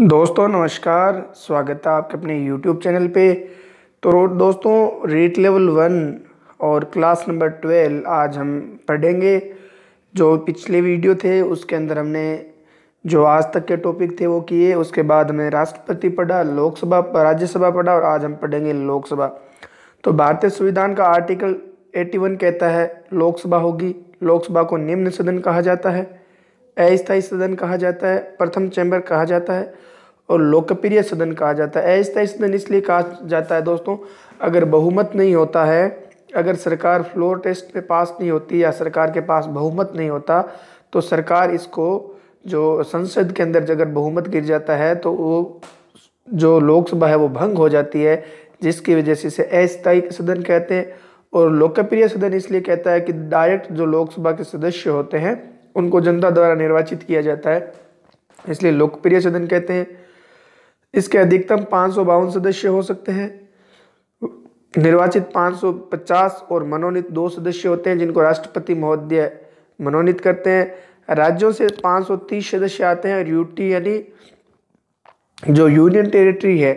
दोस्तों नमस्कार स्वागत है आपके अपने यूट्यूब चैनल पे तो दोस्तों रेट लेवल वन और क्लास नंबर ट्वेल्व आज हम पढ़ेंगे जो पिछले वीडियो थे उसके अंदर हमने जो आज तक के टॉपिक थे वो किए उसके बाद हमने राष्ट्रपति पढ़ा लोकसभा राज्यसभा पढ़ा और आज हम पढ़ेंगे लोकसभा तो भारतीय संविधान का आर्टिकल 81 कहता है लोकसभा होगी लोकसभा को निम्न सदन कहा जाता है अस्थायी सदन कहा जाता है प्रथम चैम्बर कहा जाता है और लोकप्रिय सदन कहा जाता है अस्थायी सदन इसलिए कहा जाता है दोस्तों अगर बहुमत नहीं होता है अगर सरकार फ्लोर टेस्ट में पास नहीं होती या सरकार के पास बहुमत नहीं होता तो सरकार इसको जो संसद के अंदर अगर बहुमत गिर जाता है तो वो जो लोकसभा है वो भंग हो जाती है जिसकी वजह से इसे अस्थायी सदन कहते हैं और लोकप्रिय सदन इसलिए कहता है कि डायरेक्ट जो लोकसभा के सदस्य होते हैं उनको जनता द्वारा निर्वाचित किया जाता है इसलिए लोकप्रिय सदन कहते हैं इसके अधिकतम पाँच सदस्य हो सकते हैं निर्वाचित 550 और मनोनीत दो सदस्य होते हैं जिनको राष्ट्रपति महोदय मनोनीत करते हैं राज्यों से 530 सदस्य आते हैं और यूटी यानी जो यूनियन टेरिटरी है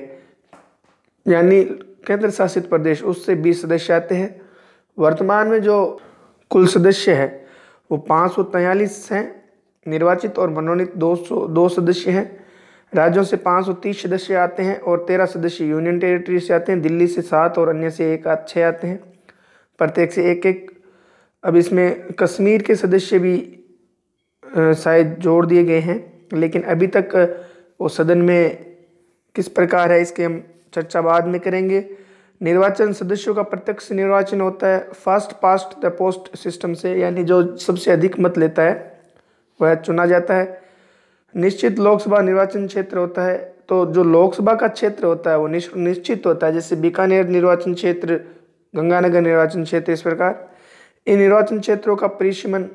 यानी केंद्र शासित प्रदेश उससे 20 सदस्य आते हैं वर्तमान में जो कुल सदस्य है वो पाँच सौ तैंतालीस हैं निर्वाचित और मनोनीत दो सौ दो सदस्य हैं राज्यों से पाँच सौ तीस सदस्य आते हैं और तेरह सदस्य यूनियन टेरिटरी से आते हैं दिल्ली से सात और अन्य से एक छः आते हैं प्रत्येक से एक एक अब इसमें कश्मीर के सदस्य भी शायद जोड़ दिए गए हैं लेकिन अभी तक वो सदन में किस प्रकार है इसके हम चर्चा बाद में करेंगे निर्वाचन सदस्यों का प्रत्यक्ष निर्वाचन होता है first past the post system से यानी जो सबसे अधिक मत लेता है वह चुना जाता है निश्चित लोकसभा निर्वाचन क्षेत्र होता है तो जो लोकसभा का क्षेत्र होता है वो निश्चित होता है जैसे बीकानेर निर्वाचन क्षेत्र गंगानगर निर्वाचन क्षेत्र इस प्रकार इन निर्वाचन क्षेत्रों का परिसीमन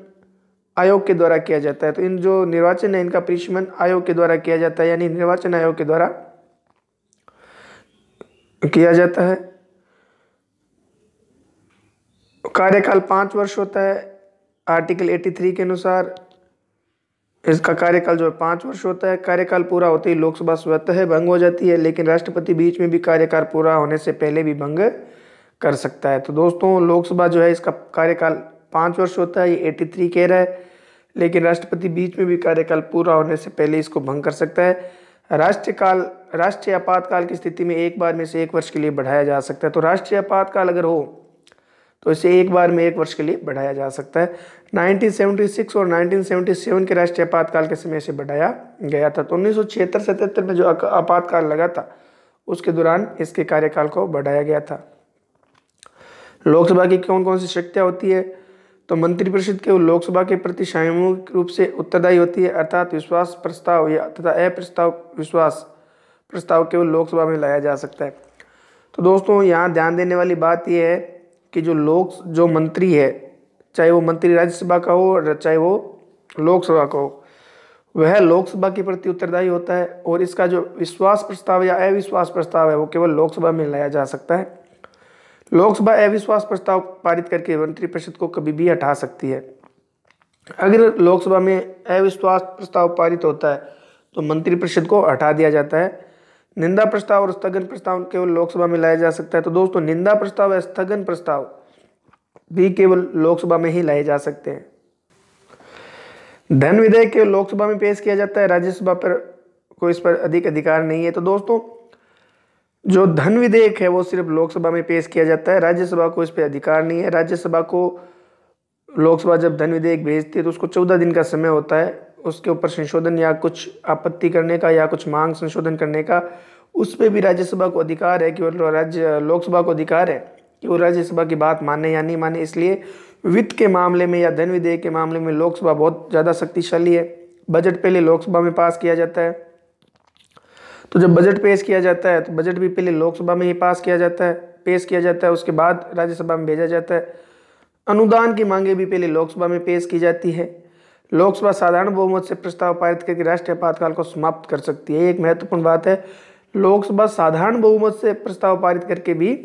आयोग के द्वारा किया जाता है तो इन जो निर्वाचन है इनका परिसीमन आयोग के द्वारा किया जाता है यानी निर्वाचन आयोग के द्वारा किया जाता है कार्यकाल पाँच वर्ष होता है आर्टिकल 83 के अनुसार इसका कार्यकाल जो है पाँच वर्ष होता है कार्यकाल पूरा होते ही लोकसभा स्वतः भंग हो जाती है लेकिन राष्ट्रपति बीच में भी कार्यकाल पूरा होने से पहले भी भंग कर सकता है तो दोस्तों लोकसभा जो है इसका कार्यकाल पाँच वर्ष होता है ये 83 कह रहा है लेकिन राष्ट्रपति बीच में भी कार्यकाल पूरा होने से पहले इसको भंग कर सकता है राष्ट्रकाल राष्ट्रीय आपातकाल की स्थिति में एक बार में से एक वर्ष के लिए बढ़ाया जा सकता है तो राष्ट्रीय आपातकाल अगर हो तो इसे एक बार में एक वर्ष के लिए बढ़ाया जा सकता है 1976 और 1977 के राष्ट्रीय आपातकाल के समय से बढ़ाया गया था तो उन्नीस सौ छिहत्तर में जो आपातकाल लगा था उसके दौरान इसके कार्यकाल को बढ़ाया गया था लोकसभा की कौन कौन सी शक्तियाँ होती है तो मंत्रिपरिषद के लोकसभा के प्रति सामूहिक रूप से उत्तरदायी होती है अर्थात विश्वास प्रस्ताव या तथा अप्रस्ताव विश्वास प्रस्ताव केवल लोकसभा में लाया जा सकता है तो दोस्तों यहाँ ध्यान देने वाली बात यह है कि जो लोक जो मंत्री है चाहे वो मंत्री राज्यसभा का हो और चाहे वो लोकसभा का हो वह लोकसभा के प्रति उत्तरदायी होता है और इसका जो विश्वास प्रस्ताव या अविश्वास प्रस्ताव है वो केवल लोकसभा में लाया जा सकता है लोकसभा अविश्वास प्रस्ताव पारित करके मंत्रिपरिषद को कभी भी हटा सकती है अगर लोकसभा में अविश्वास प्रस्ताव पारित होता है तो मंत्रिपरिषद को हटा दिया जाता है निंदा प्रस्ताव और स्थगन प्रस्ताव केवल लोकसभा में लाया जा सकता है तो दोस्तों निंदा प्रस्ताव या स्थगन प्रस्ताव भी केवल लोकसभा में ही लाए जा सकते हैं धन विधेयक केवल लोकसभा में पेश किया जाता है राज्यसभा पर कोई इस पर अधिक अधिकार नहीं है तो दोस्तों जो धन विधेयक है वो सिर्फ लोकसभा में पेश किया जाता है राज्यसभा को इस पर अधिकार नहीं है राज्यसभा को लोकसभा जब धन विधेयक भेजती है तो उसको चौदह दिन का समय होता है उसके ऊपर संशोधन या कुछ आपत्ति करने का या कुछ मांग संशोधन करने का उस पर भी राज्यसभा को अधिकार है कि वो राज्य लोकसभा को अधिकार है कि वो राज्यसभा की बात माने या नहीं माने इसलिए वित्त के मामले में या धन विधेयक के मामले में लोकसभा बहुत ज़्यादा शक्तिशाली है बजट पहले लोकसभा में पास किया जाता है तो जब बजट पेश किया जाता है तो बजट भी पहले लोकसभा में ही पास किया जाता है पेश किया जाता है उसके बाद राज्यसभा में भेजा जाता है अनुदान की मांगे भी पहले लोकसभा में पेश की जाती है लोकसभा साधारण बहुमत से प्रस्ताव पारित करके राष्ट्रीय आपातकाल को समाप्त कर सकती है एक महत्वपूर्ण बात है लोकसभा साधारण बहुमत से प्रस्ताव पारित करके भी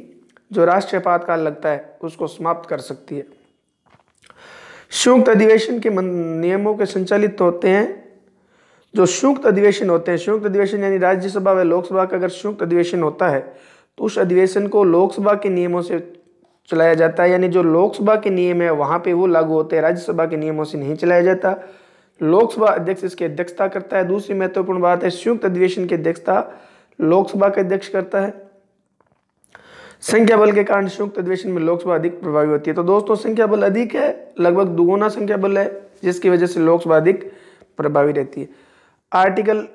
जो राष्ट्रीय आपातकाल लगता है उसको समाप्त कर सकती है संयुक्त अधिवेशन के नियमों के संचालित होते हैं जो संयुक्त अधिवेशन होते हैं संयुक्त अधिवेशन यानी राज्यसभा व लोकसभा का अगर संयुक्त अधिवेशन होता है तो उस अधिवेशन को लोकसभा के नियमों से चलाया जाता है यानी जो लोकसभा के नियम है वहाँ पे वो लागू होते हैं राज्यसभा के नियमों से नहीं चलाया जाता लोकसभा अध्यक्ष इसकी अध्यक्षता करता है दूसरी महत्वपूर्ण बात है संयुक्त अधिवेशन की अध्यक्षता लोकसभा का अध्यक्ष करता है संख्या बल के कारण संयुक्त अधिवेशन में लोकसभा अधिक प्रभावी होती है तो दोस्तों संख्या बल अधिक है लगभग दुगुना संख्या बल है जिसकी वजह से लोकसभा अधिक प्रभावी रहती है आर्टिकल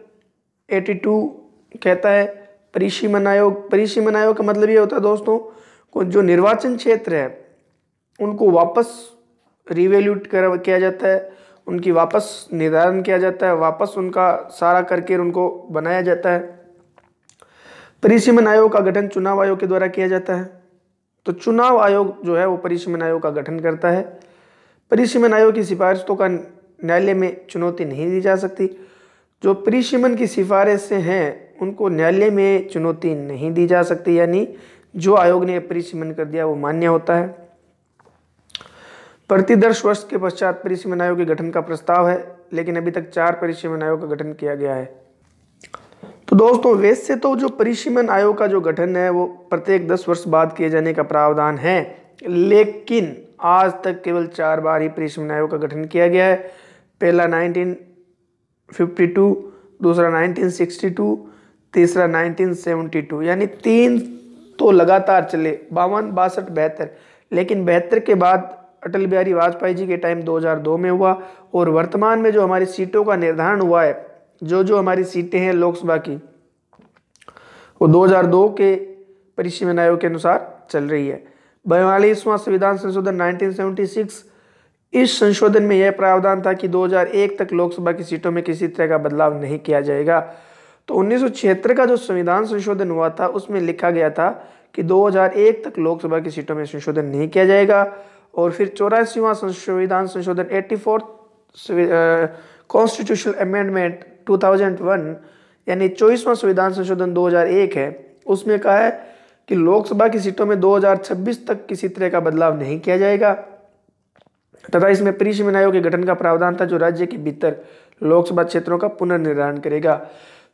82 कहता है परिसीमन आयोग परिसीमन आयोग का मतलब ये होता है दोस्तों को जो निर्वाचन क्षेत्र है उनको वापस रिवेल्यूट कर किया जाता है उनकी वापस निर्धारण किया जाता है वापस उनका सारा करके उनको बनाया जाता है परिसीमन आयोग का गठन चुनाव आयोग के द्वारा किया जाता है तो चुनाव आयोग जो है वो परिसीमन आयोग का गठन करता है परिसीमन आयोग की सिफारिशों का न्यायालय में चुनौती नहीं दी जा सकती जो परिसीमन की सिफारिशें हैं उनको न्यायालय में चुनौती नहीं दी जा सकती यानी जो आयोग ने परिसीमन कर दिया वो मान्य होता है प्रतिदर्श वर्ष के पश्चात परिसीमन आयोग के गठन का प्रस्ताव है लेकिन अभी तक चार परिसीमन आयोग का गठन किया गया है तो दोस्तों वैसे तो जो परिसीमन आयोग का जो गठन है वो प्रत्येक दस वर्ष बाद किए जाने का प्रावधान है लेकिन आज तक केवल चार बार ही परिसीमन आयोग का गठन किया गया है पहला 1952 दूसरा 1962 तीसरा 1972 यानी तीन तो लगातार चले बावन बासठ बेहतर लेकिन बेहतर के बाद अटल बिहारी वाजपेयी जी के टाइम 2002 में हुआ और वर्तमान में जो हमारी सीटों का निर्धारण हुआ है जो जो हमारी सीटें हैं लोकसभा की वो 2002 के परिसीमन आयोग के अनुसार चल रही है बयालीसवां संविधान संशोधन 1976 इस संशोधन में यह प्रावधान था कि 2001 तक लोकसभा की सीटों में किसी तरह का बदलाव नहीं किया जाएगा तो उन्नीस का जो संविधान संशोधन हुआ था उसमें लिखा गया था कि 2001 तक लोकसभा की सीटों में संशोधन नहीं किया जाएगा और फिर चौरासीवा संविधान संशोधन फोर्थ कॉन्स्टिट्यूशनल अमेंडमेंट टू यानी चौबीसवां संविधान संशोधन 2001 है उसमें कहा है कि लोकसभा की सीटों में 2026 तक किसी तरह का बदलाव नहीं किया जाएगा तथा इसमें परिसीमन आयोग के गठन का प्रावधान था जो राज्य के भीतर लोकसभा क्षेत्रों का पुनर्निर्धारण करेगा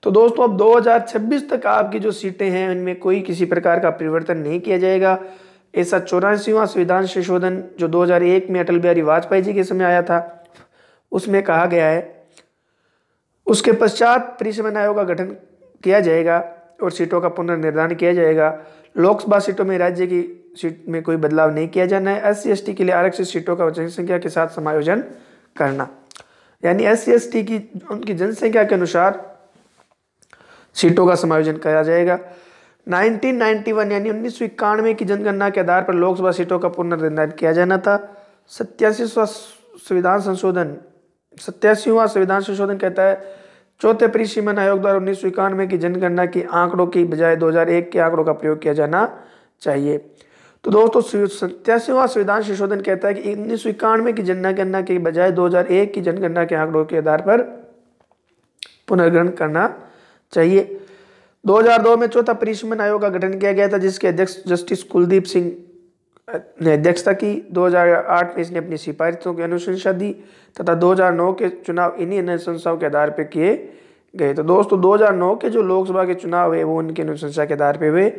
तो दोस्तों अब 2026 तक आपकी जो सीटें हैं उनमें कोई किसी प्रकार का परिवर्तन नहीं किया जाएगा ऐसा चौरासीवा संविधान संशोधन जो 2001 में अटल बिहारी वाजपेयी जी के समय आया था उसमें कहा गया है उसके पश्चात परिसमन आयोग का गठन किया जाएगा और सीटों का पुनर्निर्धारण किया जाएगा लोकसभा सीटों में राज्य की सीट में कोई बदलाव नहीं किया जाना है एस सी के लिए आरक्षित सीटों का जनसंख्या के साथ समायोजन करना यानी एस सी की उनकी जनसंख्या के अनुसार सीटों का समायोजन किया जाएगा 1991 यानी उन्नीस सौ की जनगणना के आधार पर लोकसभा सीटों का पुनर्निर्धारण किया जाना था सत्यासी संविधान संशोधन सत्यासीवा संविधान संशोधन कहता है चौथे परिसीमन आयोग द्वारा उन्नीस सौ की जनगणना की आंकड़ों की बजाय 2001 के आंकड़ों का प्रयोग किया जाना चाहिए तो दोस्तों सत्यासीवा संविधान संशोधन कहता है कि उन्नीस सौ की जनगणना के बजाय 2001 की जनगणना के आंकड़ों के आधार पर पुनर्गणन करना चाहिए 2002 में चौथा परिसमन आयोग का गठन किया गया था जिसके अध्यक्ष जस्टिस कुलदीप सिंह ने अध्यक्षता की 2008 में इसने अपनी सिफारिशों की अनुशंसा दी तथा 2009 के चुनाव इन्हीं अनुशंसाओं के आधार पर किए गए तो दोस्तों 2009 के जो लोकसभा के चुनाव है वो उनकी अनुशंसा के आधार पर हुए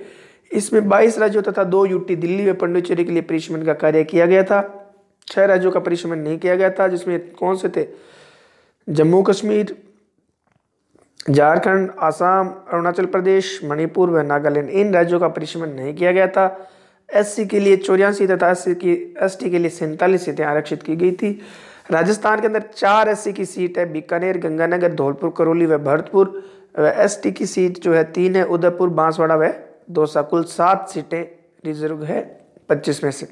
इसमें 22 राज्यों तथा दो यूटी दिल्ली व पंडुचेरी के लिए परिसमन का कार्य किया गया था छः राज्यों का परिश्रमण नहीं किया गया था जिसमें कौन से थे जम्मू कश्मीर झारखंड आसाम अरुणाचल प्रदेश मणिपुर व नागालैंड इन राज्यों का परिश्रमण नहीं किया गया था एससी के लिए चौरासी तथा एस की एस के लिए सैंतालीस सीटें आरक्षित की गई थी राजस्थान के अंदर चार एससी की सीट है बीकानेर गंगानगर धौलपुर करौली व भरतपुर व एसटी की सीट जो है तीन है उदयपुर बांसवाड़ा व दौसा कुल सात सीटें रिजर्व है पच्चीस में से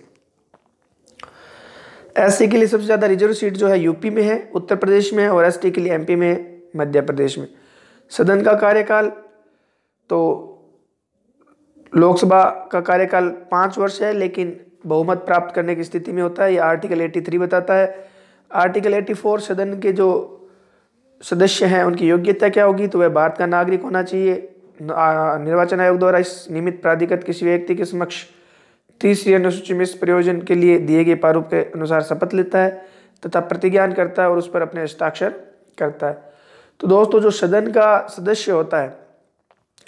एससी के लिए सबसे ज़्यादा रिजर्व सीट जो है यूपी में है उत्तर प्रदेश में है और एसटी के लिए एमपी में है मध्य प्रदेश में सदन का कार्यकाल तो लोकसभा का कार्यकाल पाँच वर्ष है लेकिन बहुमत प्राप्त करने की स्थिति में होता है ये आर्टिकल 83 बताता है आर्टिकल 84 सदन के जो सदस्य हैं उनकी योग्यता क्या होगी तो वह भारत का नागरिक होना चाहिए निर्वाचन आयोग द्वारा इस निमित्त प्राधिकृत किसी व्यक्ति के समक्ष तीसरी अनुसूची में इस प्रयोजन के लिए दिए गए प्रारूप के अनुसार शपथ लेता है तथा प्रतिज्ञान करता है और उस पर अपने हस्ताक्षर करता है तो दोस्तों जो सदन का सदस्य होता है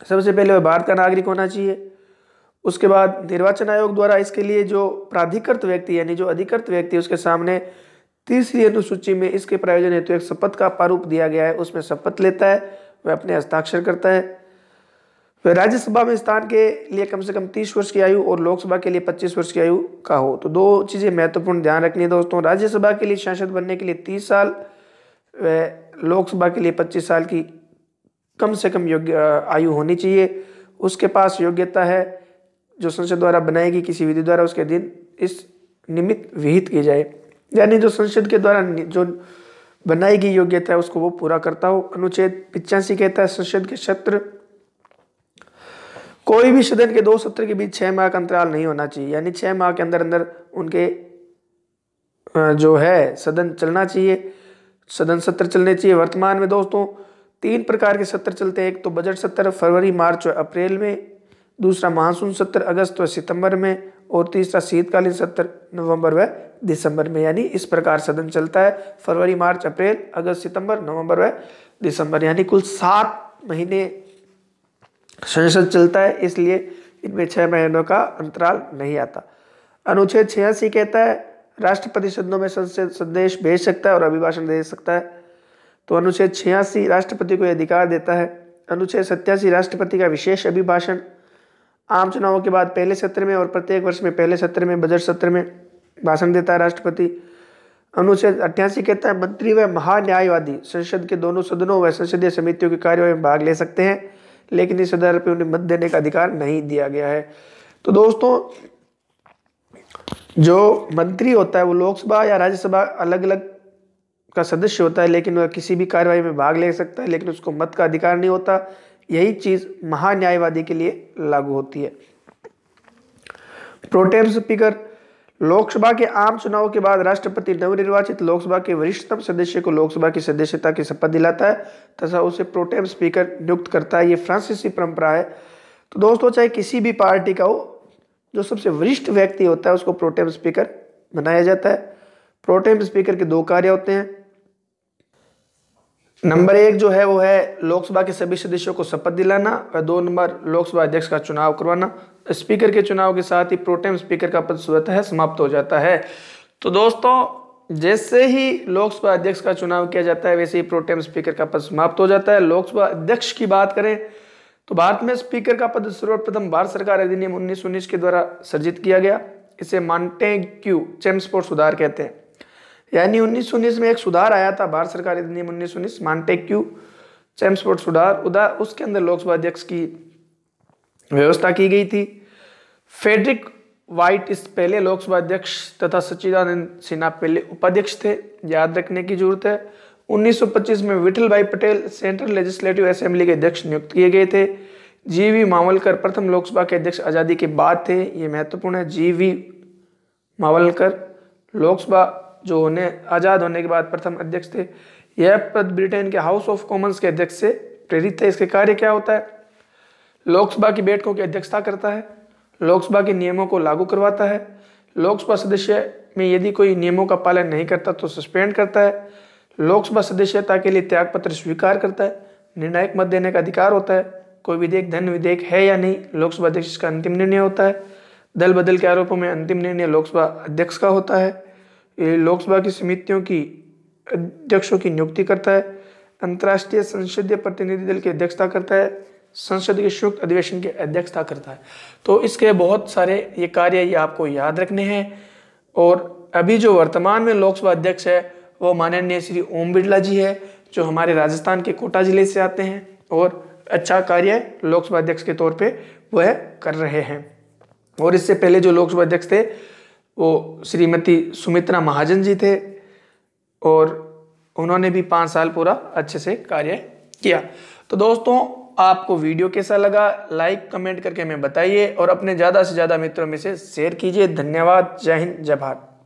सबसे पहले वह भारत का नागरिक होना चाहिए उसके बाद निर्वाचन आयोग द्वारा इसके लिए जो प्राधिकृत व्यक्ति यानी जो अधिकृत व्यक्ति उसके सामने तीसरी अनुसूची में इसके प्रयोजन हेतु तो एक शपथ का प्रारूप दिया गया है उसमें शपथ लेता है वह अपने हस्ताक्षर करता है वह राज्यसभा में स्थान के लिए कम से कम तीस वर्ष की आयु और लोकसभा के लिए पच्चीस वर्ष की आयु का हो तो दो चीज़ें महत्वपूर्ण ध्यान रखनी है दोस्तों राज्यसभा के लिए सांसद बनने के लिए तीस साल वह लोकसभा के लिए 25 साल की कम से कम योग्य आयु होनी चाहिए उसके पास योग्यता है जो संसद द्वारा बनाएगी किसी विधि द्वारा उसके दिन इस निमित्त विहित की जाए यानी जो संसद के द्वारा जो बनाई गई योग्यता है उसको वो पूरा करता हो अनुच्छेद पिचासी कहता है संसद के सत्र कोई भी सदन के दो सत्र के बीच छः माह का अंतराल नहीं होना चाहिए यानी छः माह के अंदर अंदर उनके जो है सदन चलना चाहिए सदन सत्र चलने चाहिए वर्तमान में दोस्तों तीन प्रकार के सत्र चलते हैं एक तो बजट सत्र फरवरी मार्च और अप्रैल में दूसरा मानसून सत्र अगस्त व सितंबर में और तीसरा शीतकालीन सत्र नवंबर व दिसंबर में यानी इस प्रकार सदन चलता है फरवरी मार्च अप्रैल अगस्त सितंबर नवंबर व दिसंबर यानी कुल सात महीने संसद चलता है इसलिए इनमें छः महीनों का अंतराल नहीं आता अनुच्छेद छियासी कहता है राष्ट्रपति सदनों में संदेश भेज सकता है और अभिभाषण दे सकता है तो अनुच्छेद छियासी राष्ट्रपति को यह अधिकार देता है अनुच्छेद सत्यासी राष्ट्रपति का विशेष अभिभाषण आम चुनावों के बाद पहले सत्र में और प्रत्येक वर्ष में पहले सत्र में बजट सत्र में भाषण देता है राष्ट्रपति अनुच्छेद अट्ठासी कहता है मंत्री व महान्यायवादी संसद के दोनों सदनों व संसदीय समितियों के कार्यों में भाग ले सकते हैं लेकिन इस आधार पर उन्हें मत देने का अधिकार नहीं दिया गया है तो दोस्तों जो मंत्री होता है वो लोकसभा या राज्यसभा अलग अलग का सदस्य होता है लेकिन वह किसी भी कार्रवाई में भाग ले सकता है लेकिन उसको मत का अधिकार नहीं होता यही चीज़ महान्यायवादी के लिए लागू होती है प्रोटेम स्पीकर लोकसभा के आम चुनाव के बाद राष्ट्रपति नवनिर्वाचित लोकसभा के वरिष्ठतम सदस्य को लोकसभा की सदस्यता की शपथ दिलाता है तथा उसे प्रोटेम स्पीकर नियुक्त करता है ये फ्रांसीसी परंपरा है तो दोस्तों चाहे किसी भी पार्टी का हो जो सबसे वरिष्ठ व्यक्ति होता है उसको प्रोटेम स्पीकर बनाया जाता है प्रोटेम स्पीकर के दो कार्य होते हैं नंबर एक जो है वो है लोकसभा के सभी सदस्यों को शपथ दिलाना और दो नंबर लोकसभा अध्यक्ष का चुनाव करवाना स्पीकर के चुनाव के साथ ही प्रोटेम स्पीकर का पद स्वतः समाप्त हो जाता है तो दोस्तों जैसे ही लोकसभा अध्यक्ष का चुनाव किया जाता है वैसे ही प्रोटेम स्पीकर का पद समाप्त हो जाता है लोकसभा अध्यक्ष की बात करें तो भारत में स्पीकर का पद सर्वप्रथम भारत सरकार अधिनियम उन्नीस उन्नीस के द्वारा सर्जित किया गया इसे मांटेक्यू चेम्सफोर्ड सुधार कहते हैं यानी उन्नीस उन्नीस में एक सुधार आया था भारत सरकार अधिनियम उन्नीस सौ उन्नीस मांटेक्यू चेम्सफोर्ड सुधार उदा उसके अंदर लोकसभा अध्यक्ष की व्यवस्था की गई थी फेडरिक वाइट इस पहले लोकसभा अध्यक्ष तथा सच्चिदानंद सिन्हा पहले उपाध्यक्ष थे याद रखने की जरूरत है 1925 में विठल भाई पटेल सेंट्रल लेजिस्लेटिव असेंबली के अध्यक्ष नियुक्त किए गए थे जी वी मावलकर प्रथम लोकसभा के अध्यक्ष आज़ादी के बाद थे ये महत्वपूर्ण है जी वी मावलकर लोकसभा जो होने आज़ाद होने के बाद प्रथम अध्यक्ष थे यह पद ब्रिटेन के हाउस ऑफ कॉमन्स के अध्यक्ष से प्रेरित थे इसके कार्य क्या होता है लोकसभा की बैठकों की अध्यक्षता करता है लोकसभा के नियमों को लागू करवाता है लोकसभा सदस्य में यदि कोई नियमों का पालन नहीं करता तो सस्पेंड करता है लोकसभा सदस्यता के लिए त्यागपत्र स्वीकार करता है निर्णायक मत देने का अधिकार होता है कोई विधेयक धन विधेयक है या नहीं लोकसभा अध्यक्ष का अंतिम निर्णय होता है दल बदल के आरोपों में अंतिम निर्णय लोकसभा अध्यक्ष का होता है ये लोकसभा की समितियों की अध्यक्षों की नियुक्ति करता है अंतर्राष्ट्रीय संसदीय प्रतिनिधि दल की अध्यक्षता करता है संसद के संयुक्त अधिवेशन की अध्यक्षता करता है तो इसके बहुत सारे ये कार्य ये आपको याद रखने हैं और अभी जो वर्तमान में लोकसभा अध्यक्ष है वो माननीय श्री ओम बिरला जी है जो हमारे राजस्थान के कोटा ज़िले से आते हैं और अच्छा कार्य लोकसभा अध्यक्ष के तौर पे वह कर रहे हैं और इससे पहले जो लोकसभा अध्यक्ष थे वो श्रीमती सुमित्रा महाजन जी थे और उन्होंने भी पाँच साल पूरा अच्छे से कार्य किया तो दोस्तों आपको वीडियो कैसा लगा लाइक कमेंट करके हमें बताइए और अपने ज़्यादा से ज़्यादा मित्रों में से शेयर कीजिए धन्यवाद जय हिंद जय भारत